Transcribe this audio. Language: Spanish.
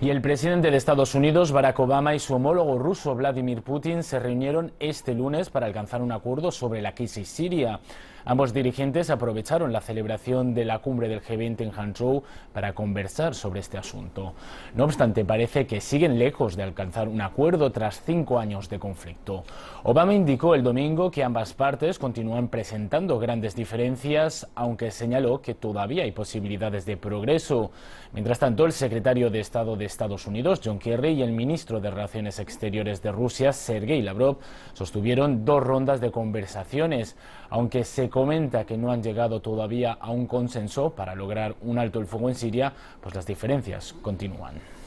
Y el presidente de Estados Unidos, Barack Obama, y su homólogo ruso, Vladimir Putin, se reunieron este lunes para alcanzar un acuerdo sobre la crisis siria. Ambos dirigentes aprovecharon la celebración de la cumbre del G20 en Hangzhou para conversar sobre este asunto. No obstante, parece que siguen lejos de alcanzar un acuerdo tras cinco años de conflicto. Obama indicó el domingo que ambas partes continúan presentando grandes diferencias, aunque señaló que todavía hay posibilidades de progreso. Mientras tanto, el secretario de Estado de Estados Unidos, John Kerry, y el ministro de Relaciones Exteriores de Rusia, Sergei Lavrov, sostuvieron dos rondas de conversaciones, aunque se comenta que no han llegado todavía a un consenso para lograr un alto el fuego en Siria, pues las diferencias continúan.